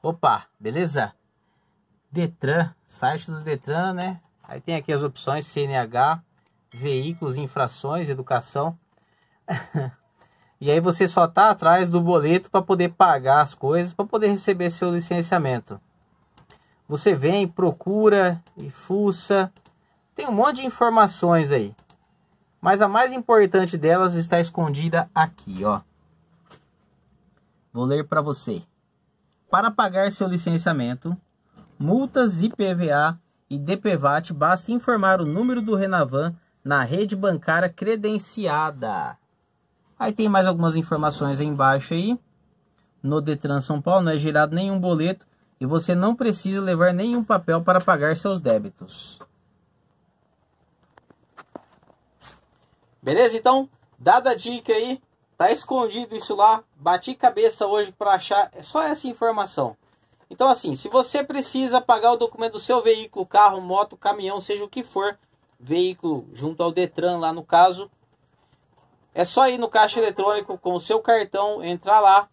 Opa, beleza? Detran, site do Detran, né? Aí tem aqui as opções CNH, veículos, infrações, educação. e aí você só tá atrás do boleto para poder pagar as coisas, para poder receber seu licenciamento. Você vem, procura e fuça. Tem um monte de informações aí. Mas a mais importante delas está escondida aqui, ó. Vou ler para você. Para pagar seu licenciamento, multas IPVA e DPVAT, basta informar o número do Renavan na rede bancária credenciada. Aí tem mais algumas informações aí embaixo aí. No Detran São Paulo não é gerado nenhum boleto e você não precisa levar nenhum papel para pagar seus débitos. Beleza? Então, dada a dica aí, Tá escondido isso lá. Bati cabeça hoje para achar é só essa informação. Então assim, se você precisa pagar o documento do seu veículo, carro, moto, caminhão, seja o que for, veículo junto ao Detran lá no caso, é só ir no caixa eletrônico com o seu cartão, entrar lá,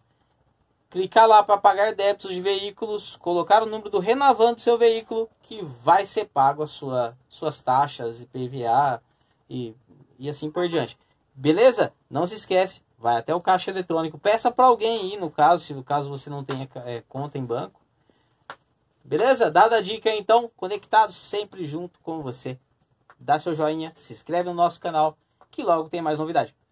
clicar lá para pagar débitos de veículos, colocar o número do Renavan do seu veículo que vai ser pago as sua, suas taxas, IPVA e, e assim por diante. Beleza? Não se esquece, vai até o caixa eletrônico. Peça para alguém ir, no caso, se no caso você não tenha é, conta em banco. Beleza? Dada a dica então, conectado sempre junto com você. Dá seu joinha, se inscreve no nosso canal, que logo tem mais novidade.